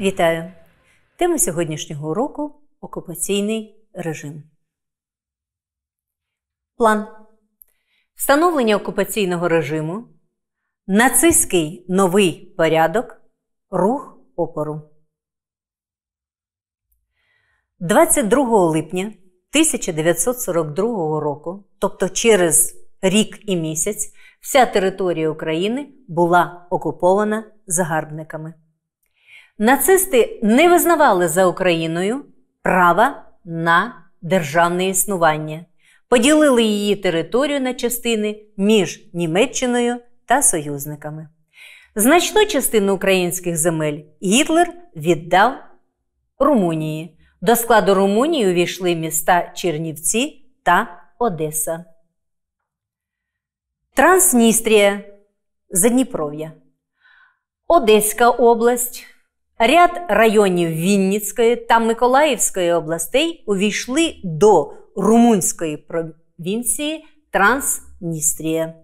Вітаю! Тема сьогоднішнього уроку окупаційний режим. План встановлення окупаційного режиму. Нацистський новий порядок. Рух опору. 22 липня 1942 року, тобто через рік і місяць, вся територія України була окупована загарбниками. Нацисти не визнавали за Україною права на державне існування, поділили її територію на частини між Німеччиною та союзниками. Значну частину українських земель Гітлер віддав Румунії. До складу Румунії увійшли міста Чернівці та Одеса. Трансністрія Задніпров'я, Одеська область. Ряд районів Вінницької та Миколаївської областей увійшли до румунської провінції Трансністрія.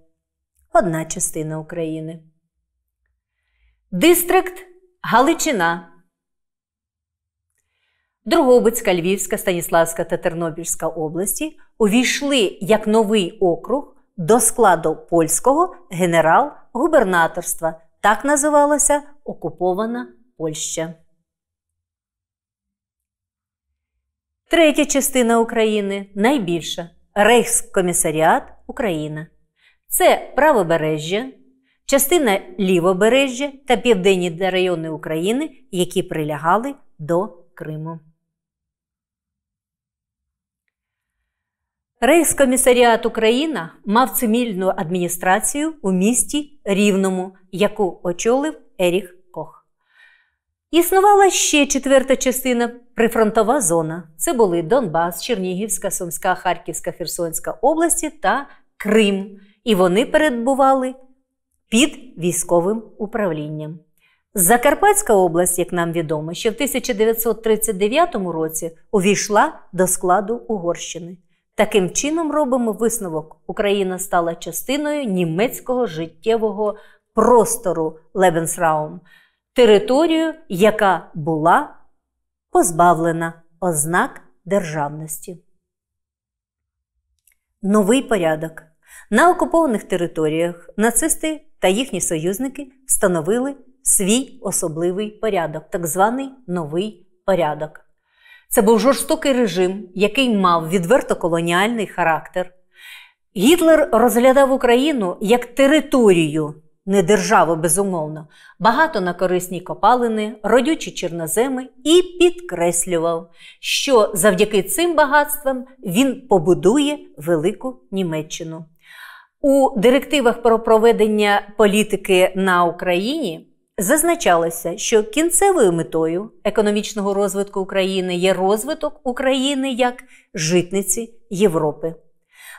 Одна частина України. Дистрикт Галичина. Другобицька, Львівська, Станіславська та Тернопільська області увійшли як новий округ до складу польського генерал-губернаторства. Так називалася Окупована Польща. Третя частина України найбільша Рейхскомісаріат Україна. Це правобережжя, частина лівобережжя та південні райони України, які прилягали до Криму. Рейхскомісаріат Україна мав цивільну адміністрацію у місті Рівному, яку очолив Еріх Існувала ще четверта частина прифронтова зона. Це були Донбас, Чернігівська, Сумська, Харківська, Херсонська області та Крим. І вони перебували під військовим управлінням. Закарпатська область, як нам відомо, ще в 1939 році увійшла до складу Угорщини. Таким чином робимо висновок: Україна стала частиною німецького життєвого простору Лебенсраум територію, яка була позбавлена ознак державності. Новий порядок. На окупованих територіях нацисти та їхні союзники встановили свій особливий порядок, так званий новий порядок. Це був жорстокий режим, який мав відверто колоніальний характер. Гітлер розглядав Україну як територію, не державу, безумовно, багато на корисні копалини, родючі чорноземи і підкреслював, що завдяки цим багатствам він побудує велику Німеччину. У директивах про проведення політики на Україні зазначалося, що кінцевою метою економічного розвитку України є розвиток України як житниці Європи.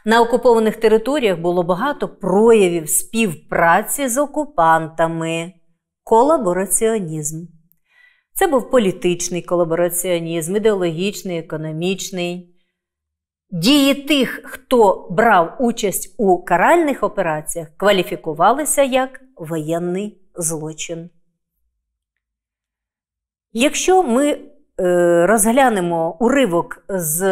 На окупованих територіях було багато проявів співпраці з окупантами, колабораціонізм. Це був політичний колабораціонізм, ідеологічний, економічний. Дії тих, хто брав участь у каральних операціях, кваліфікувалися як воєнний злочин. Якщо ми е, розглянемо уривок з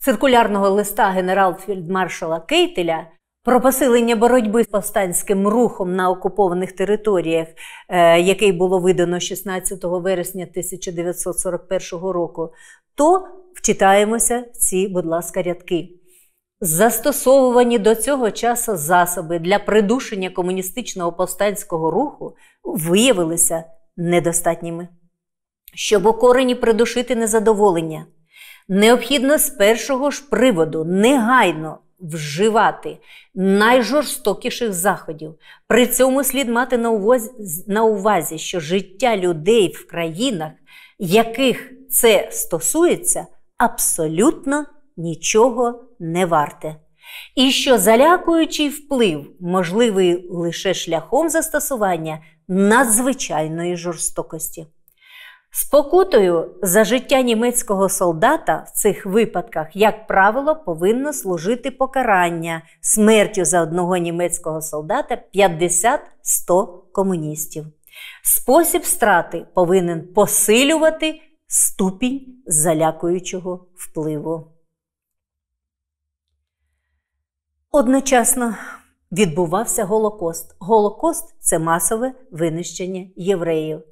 циркулярного листа генерал-фільдмаршала Кейтеля про посилення боротьби з повстанським рухом на окупованих територіях, е, який було видано 16 вересня 1941 року, то вчитаємося в ці, будь ласка, рядки. Застосовувані до цього часу засоби для придушення комуністичного повстанського руху виявилися недостатніми. Щоб у корені придушити незадоволення, Необхідно з першого ж приводу негайно вживати найжорстокіших заходів. При цьому слід мати на увазі, що життя людей в країнах, яких це стосується, абсолютно нічого не варте. І що залякуючий вплив можливий лише шляхом застосування надзвичайної жорстокості. Спокутою за життя німецького солдата в цих випадках, як правило, повинно служити покарання смертю за одного німецького солдата 50-100 комуністів. Спосіб страти повинен посилювати ступінь залякуючого впливу. Одночасно відбувався Голокост. Голокост це масове винищення євреїв.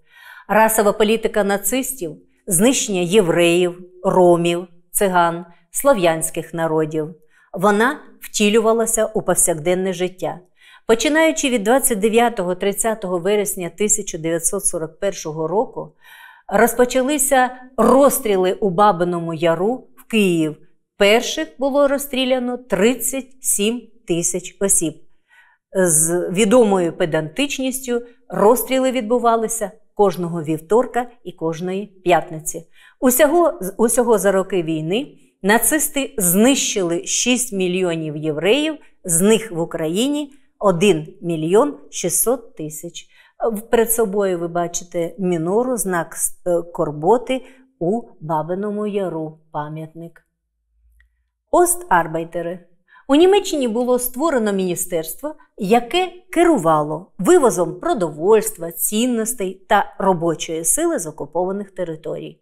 Расова політика нацистів, знищення євреїв, ромів, циган, слов'янських народів. Вона втілювалася у повсякденне життя. Починаючи від 29-30 вересня 1941 року, розпочалися розстріли у Бабиному Яру в Київ. Перших було розстріляно 37 тисяч осіб. З відомою педантичністю розстріли відбувалися кожного вівторка і кожної п'ятниці. Усього усього за роки війни нацисти знищили 6 мільйонів євреїв, з них в Україні 1 мільйон 600 тисяч. Перед собою ви бачите мінору, знак е, корботи у Бабиному Яру пам'ятник. Остарбайтери. У Німеччині було створено міністерство, яке керувало вивозом продовольства, цінностей та робочої сили з окупованих територій.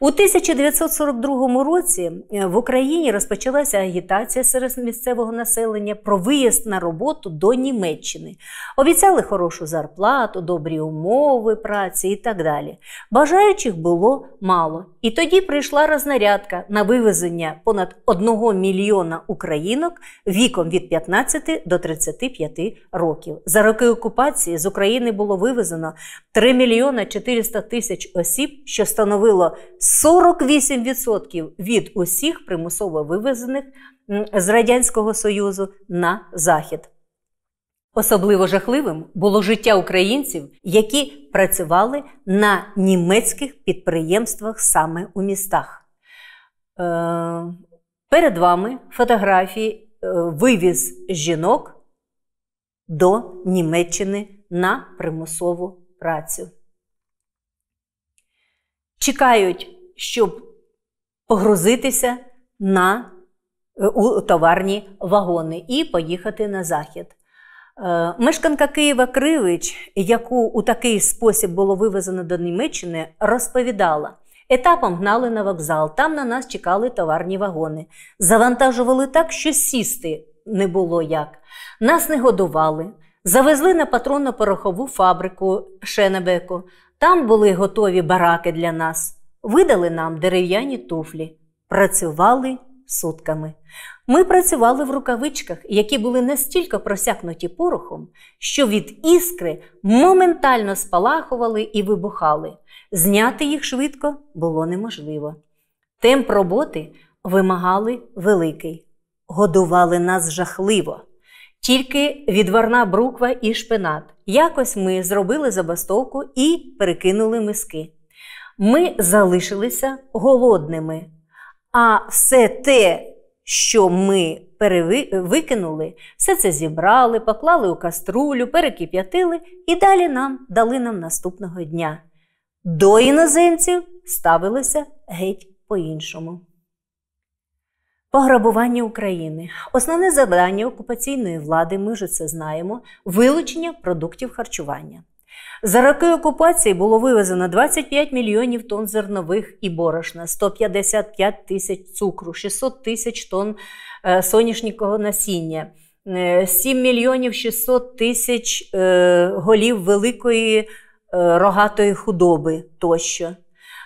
У 1942 році е, в Україні розпочалася агітація серед місцевого населення про виїзд на роботу до Німеччини. Обіцяли хорошу зарплату, добрі умови праці і так далі. Бажаючих було мало. І тоді прийшла рознарядка на вивезення понад 1 мільйона українок віком від 15 до 35 років. За роки окупації з України було вивезено 3 мільйона 400 тисяч осіб, що становило 48% від усіх примусово вивезених з Радянського Союзу на Захід. Особливо жахливим було життя українців, які працювали на німецьких підприємствах саме у містах. Е, перед вами фотографії е, вивіз жінок до Німеччини на примусову працю. Чекають щоб погрузитися на е, у товарні вагони і поїхати на захід. Е, мешканка Києва Кривич, яку у такий спосіб було вивезено до Німеччини, розповідала: етапом гнали на вокзал, там на нас чекали товарні вагони. Завантажували так, що сісти не було як. Нас не годували, завезли на патронно-порохову фабрику Шенебеку. Там були готові бараки для нас видали нам дерев'яні туфлі, працювали сутками. Ми працювали в рукавичках, які були настільки просякнуті порохом, що від іскри моментально спалахували і вибухали. Зняти їх швидко було неможливо. Темп роботи вимагали великий. Годували нас жахливо, тільки відварна бруква і шпинат. Якось ми зробили забастовку і перекинули миски ми залишилися голодними. А все те, що ми викинули, все це зібрали, поклали у каструлю, перекип'ятили і далі нам дали нам наступного дня. До іноземців ставилися геть по-іншому. Пограбування України. Основне завдання окупаційної влади, ми вже це знаємо, вилучення продуктів харчування. За роки окупації було вивезено 25 мільйонів тонн зернових і борошна, 155 тисяч цукру, 600 тисяч тонн е, соняшникового насіння, 7 е, мільйонів 600 тисяч е, голів великої рогатої худоби тощо.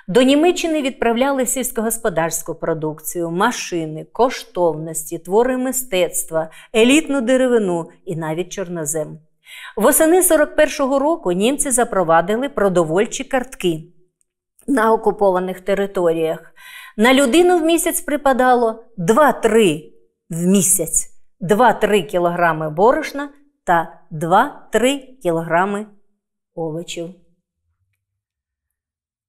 До Німеччини відправляли сільськогосподарську продукцію, машини, коштовності, твори мистецтва, елітну деревину і навіть чорнозем. Восени 41-го року німці запровадили продовольчі картки на окупованих територіях. На людину в місяць припадало 2-3 в місяць, 2-3 кілограми борошна та 2-3 кілограми овочів.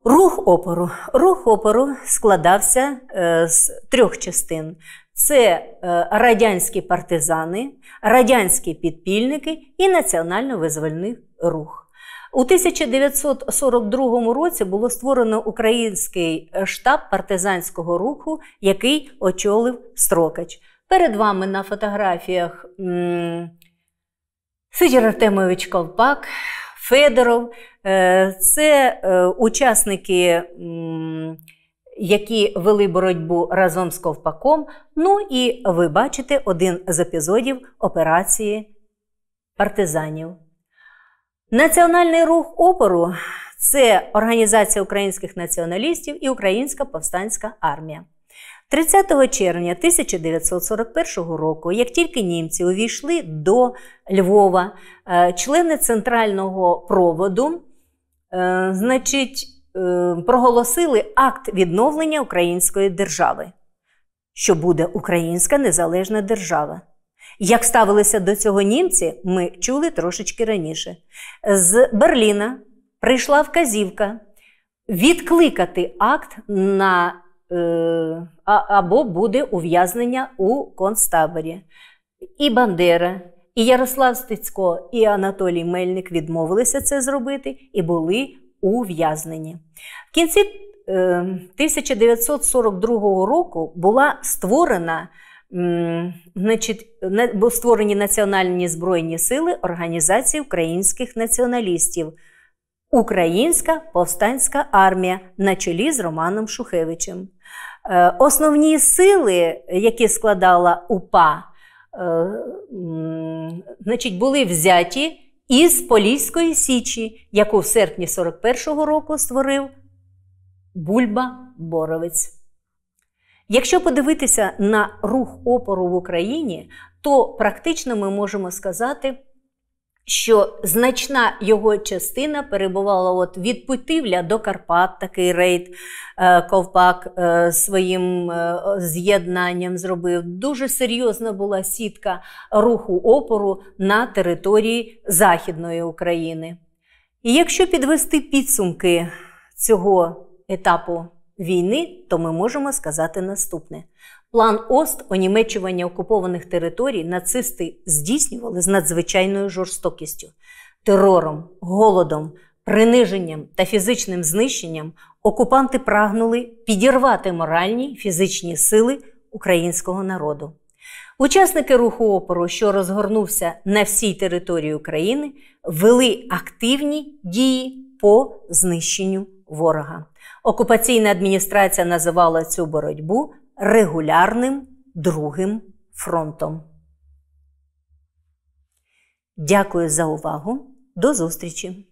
Рух опору. Рух опору складався е, з трьох частин: це е, радянські партизани, радянські підпільники і національно-визвольний рух. У 1942 році було створено український штаб партизанського руху, який очолив Строкач. Перед вами на фотографіях Федір Артемович Ковпак. Федоров. Е, це е, учасники, які вели боротьбу разом з Ковпаком. Ну і ви бачите один з епізодів операції партизанів. Національний рух опору це організація українських націоналістів і Українська повстанська армія. 30 червня 1941 року, як тільки німці увійшли до Львова, е, члени центрального проводу, е, значить, е, проголосили акт відновлення української держави, що буде Українська Незалежна держава. Як ставилися до цього німці, ми чули трошечки раніше. З Берліна прийшла вказівка відкликати акт на Е, або буде ув'язнення у концтаборі. І Бандера, і Ярослав Стецько, і Анатолій Мельник відмовилися це зробити і були ув'язнені. В кінці 1942 е, року була створена значить, були створені національні збройні сили Організації українських націоналістів, Українська повстанська армія на чолі з Романом Шухевичем. Е, основні сили, які складала УПА, е, значить, були взяті із Поліської Січі, яку в серпні 41-го року створив Бульба Боровець. Якщо подивитися на рух опору в Україні, то практично ми можемо сказати що значна його частина перебувала от від Путивля до Карпат, такий рейд е, Ковпак е, своїм е, з'єднанням зробив. Дуже серйозна була сітка руху опору на території Західної України. І якщо підвести підсумки цього етапу війни, то ми можемо сказати наступне: план Ост онімечування окупованих територій нацисти здійснювали з надзвичайною жорстокістю, терором, голодом. Приниженням та фізичним знищенням окупанти прагнули підірвати моральні фізичні сили українського народу. Учасники руху опору, що розгорнувся на всій території України, вели активні дії по знищенню ворога. Окупаційна адміністрація називала цю боротьбу регулярним другим фронтом. Дякую за увагу. До зустрічі!